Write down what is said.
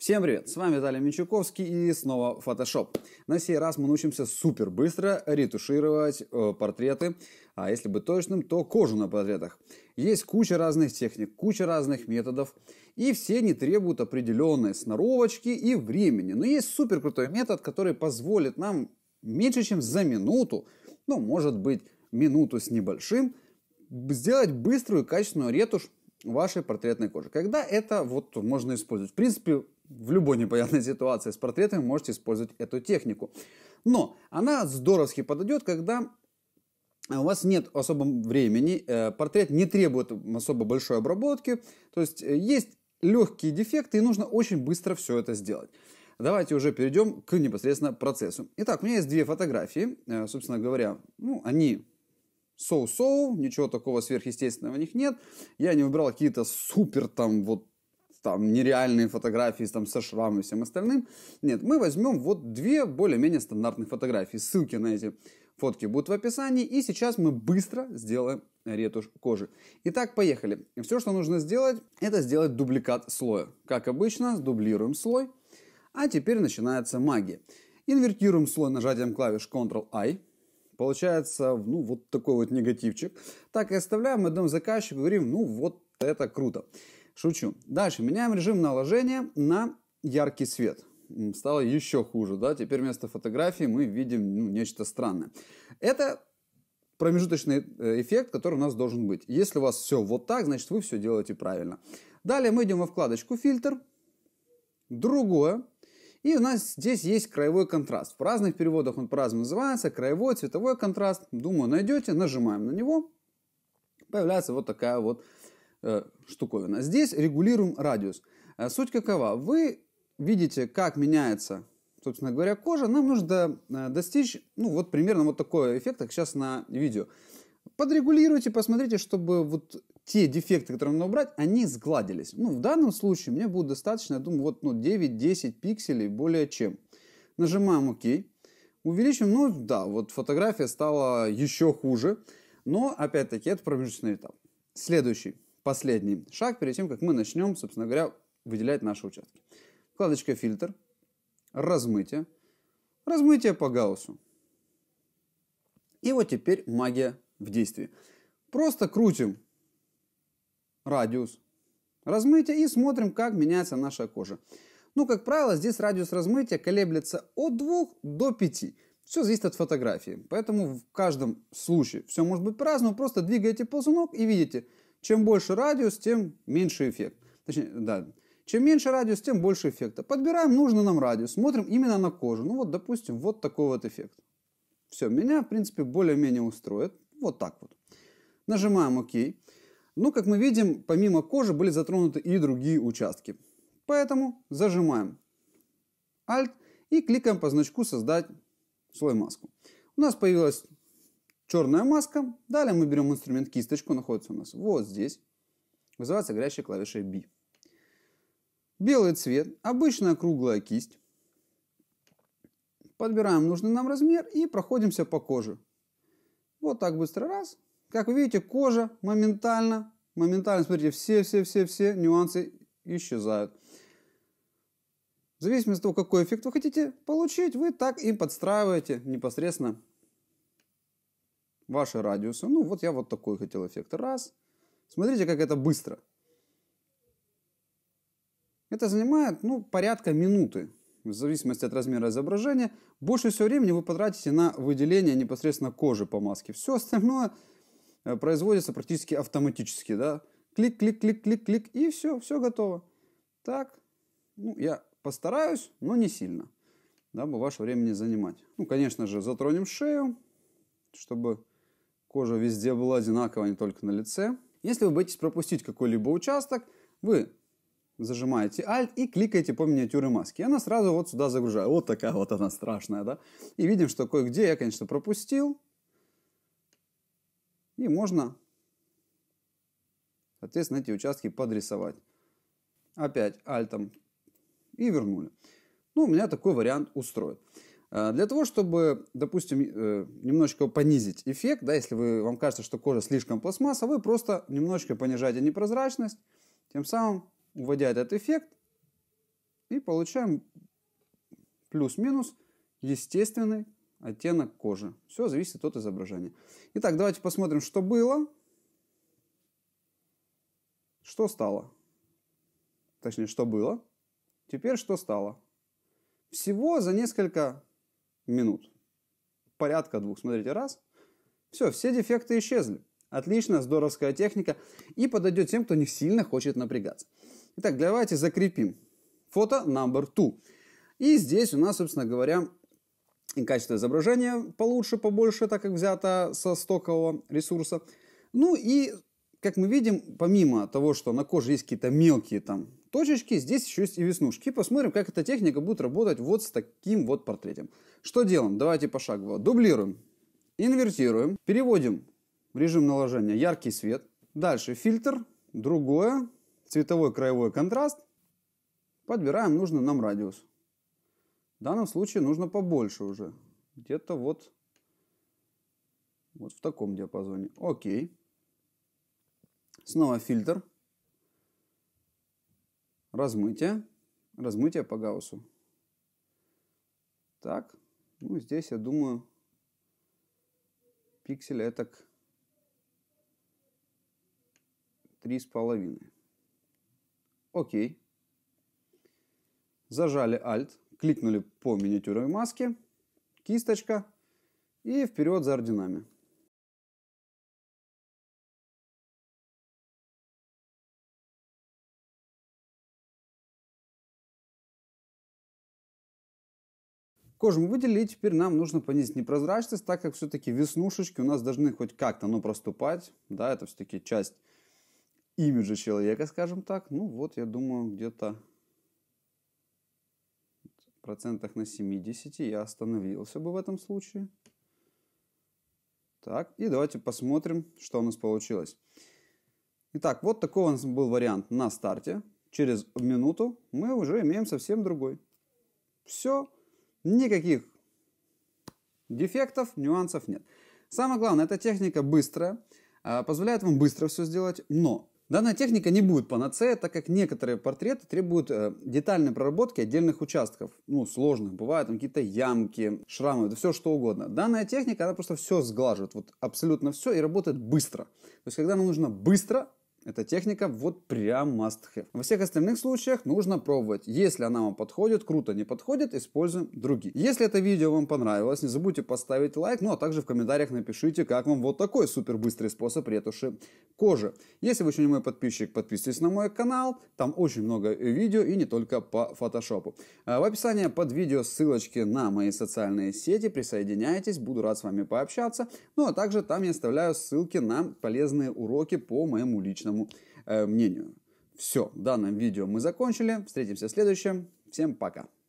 Всем привет, с вами Виталий Менчуковский и снова Photoshop. На сей раз мы научимся супер быстро ретушировать э, портреты, а если быть точным, то кожу на портретах. Есть куча разных техник, куча разных методов, и все не требуют определенной сноровочки и времени. Но есть супер крутой метод, который позволит нам меньше чем за минуту, ну может быть минуту с небольшим, сделать быструю качественную ретушь вашей портретной кожи. Когда это вот можно использовать? В принципе, в любой непонятной ситуации с портретами можете использовать эту технику. Но она здоровски подойдет, когда у вас нет особого времени, э, портрет не требует особо большой обработки, то есть э, есть легкие дефекты и нужно очень быстро все это сделать. Давайте уже перейдем к непосредственно процессу. Итак, у меня есть две фотографии, э, собственно говоря, ну, они соу-соу, so -so, ничего такого сверхъестественного у них нет. Я не выбрал какие-то супер там вот там нереальные фотографии там, со шрамом и всем остальным. Нет, мы возьмем вот две более-менее стандартных фотографии. Ссылки на эти фотки будут в описании. И сейчас мы быстро сделаем ретушь кожи. Итак, поехали. Все, что нужно сделать, это сделать дубликат слоя. Как обычно, дублируем слой. А теперь начинается магия. Инвертируем слой нажатием клавиш Ctrl-I. Получается, ну, вот такой вот негативчик. Так и оставляем, идем заказчику, говорим, ну, вот это круто. Шучу. Дальше меняем режим наложения на яркий свет. Стало еще хуже, да, теперь вместо фотографии мы видим ну, нечто странное. Это промежуточный э, эффект, который у нас должен быть. Если у вас все вот так, значит вы все делаете правильно. Далее мы идем во вкладочку «Фильтр», «Другое», и у нас здесь есть краевой контраст. В разных переводах он по-разному называется. Краевой, цветовой контраст. Думаю, найдете. Нажимаем на него. Появляется вот такая вот э, штуковина. Здесь регулируем радиус. Э, суть какова? Вы видите, как меняется, собственно говоря, кожа. Нам нужно э, достичь, ну вот примерно вот такой эффект, как сейчас на видео. Подрегулируйте, посмотрите, чтобы вот те дефекты, которые надо убрать, они сгладились. Ну, в данном случае мне будет достаточно, я думаю, вот ну, 9-10 пикселей более чем. Нажимаем ОК. Увеличим, ну да, вот фотография стала еще хуже. Но, опять-таки, это промежуточный этап. Следующий, последний шаг перед тем, как мы начнем, собственно говоря, выделять наши участки. Вкладочка «Фильтр», «Размытие», «Размытие по гауссу». И вот теперь магия в действии. Просто крутим радиус, размытия и смотрим, как меняется наша кожа. Ну, как правило, здесь радиус размытия колеблется от 2 до 5. Все зависит от фотографии. Поэтому в каждом случае все может быть по-разному. Просто двигаете ползунок и видите, чем больше радиус, тем меньше эффект. Точнее, да. Чем меньше радиус, тем больше эффекта. Подбираем нужный нам радиус, смотрим именно на кожу. Ну вот, допустим, вот такой вот эффект. Все, меня, в принципе, более-менее устроит. Вот так вот. Нажимаем ОК. Но, как мы видим, помимо кожи были затронуты и другие участки. Поэтому зажимаем Alt и кликаем по значку «Создать слой маску». У нас появилась черная маска. Далее мы берем инструмент кисточку, находится у нас вот здесь. Вызывается горящая клавишей B. Белый цвет, обычная круглая кисть. Подбираем нужный нам размер и проходимся по коже. Вот так быстро раз, как вы видите, кожа моментально, моментально, смотрите, все-все-все-все нюансы исчезают. В зависимости от того, какой эффект вы хотите получить, вы так им подстраиваете непосредственно ваши радиусы. Ну, вот я вот такой хотел эффект. Раз. Смотрите, как это быстро. Это занимает, ну, порядка минуты. В зависимости от размера изображения. Больше всего времени вы потратите на выделение непосредственно кожи по маске. Все остальное Э, производится практически автоматически, да. Клик, клик, клик, клик, клик, и все, все готово. Так, ну, я постараюсь, но не сильно, дабы ваше время не занимать. Ну, конечно же, затронем шею, чтобы кожа везде была одинакова, а не только на лице. Если вы боитесь пропустить какой-либо участок, вы зажимаете Alt и кликаете по миниатюре маски. И она сразу вот сюда загружает. Вот такая вот она страшная, да? И видим, что кое-где я, конечно, пропустил. И можно, соответственно, эти участки подрисовать. Опять альтом. И вернули. Ну, меня такой вариант устроит. Э, для того, чтобы, допустим, э, немножечко понизить эффект, да, если вы, вам кажется, что кожа слишком пластмасса, вы просто немножечко понижаете непрозрачность, тем самым уводя этот эффект, и получаем плюс-минус естественный оттенок кожи. Все зависит от изображения. Итак, давайте посмотрим, что было, что стало. Точнее, что было. Теперь что стало. Всего за несколько минут. Порядка двух. Смотрите, раз. Все, все дефекты исчезли. Отлично, здоровская техника. И подойдет тем, кто не сильно хочет напрягаться. Итак, давайте закрепим фото number two. И здесь у нас, собственно говоря, и качество изображения получше, побольше, так как взято со стокового ресурса. Ну и, как мы видим, помимо того, что на коже есть какие-то мелкие там точечки, здесь еще есть и веснушки. посмотрим, как эта техника будет работать вот с таким вот портретом. Что делаем? Давайте пошагово. Дублируем, инвертируем, переводим в режим наложения яркий свет. Дальше фильтр, другое, цветовой краевой контраст. Подбираем нужный нам радиус. В данном случае нужно побольше уже. Где-то вот, вот в таком диапазоне. Окей. Снова фильтр. Размытие. Размытие по гауссу. Так. Ну, здесь, я думаю, пиксель это три с половиной. Окей. Зажали Alt кликнули по миниатюровой маске, кисточка и вперед за орденами. Кожу мы выделили, и теперь нам нужно понизить непрозрачность, так как все-таки веснушечки у нас должны хоть как-то, ну проступать. Да, это все-таки часть имиджа человека, скажем так. Ну вот, я думаю, где-то процентах на 70 я остановился бы в этом случае. Так, и давайте посмотрим, что у нас получилось. Итак, вот такой у нас был вариант на старте. Через минуту мы уже имеем совсем другой. Все, никаких дефектов, нюансов нет. Самое главное, эта техника быстрая, а, позволяет вам быстро все сделать, но Данная техника не будет панацея, так как некоторые портреты требуют э, детальной проработки отдельных участков. Ну, сложных, бывают там какие-то ямки, шрамы, это все что угодно. Данная техника, она просто все сглаживает, вот абсолютно все и работает быстро. То есть, когда нам нужно быстро эта техника вот прям must have. Во всех остальных случаях нужно пробовать. Если она вам подходит, круто, не подходит, используем другие. Если это видео вам понравилось, не забудьте поставить лайк, ну а также в комментариях напишите, как вам вот такой супер быстрый способ ретуши кожи. Если вы еще не мой подписчик, подписывайтесь на мой канал, там очень много видео и не только по фотошопу. А в описании под видео ссылочки на мои социальные сети, присоединяйтесь, буду рад с вами пообщаться. Ну а также там я оставляю ссылки на полезные уроки по моему личному личному э, мнению. Все, в данном видео мы закончили. Встретимся в следующем. Всем пока.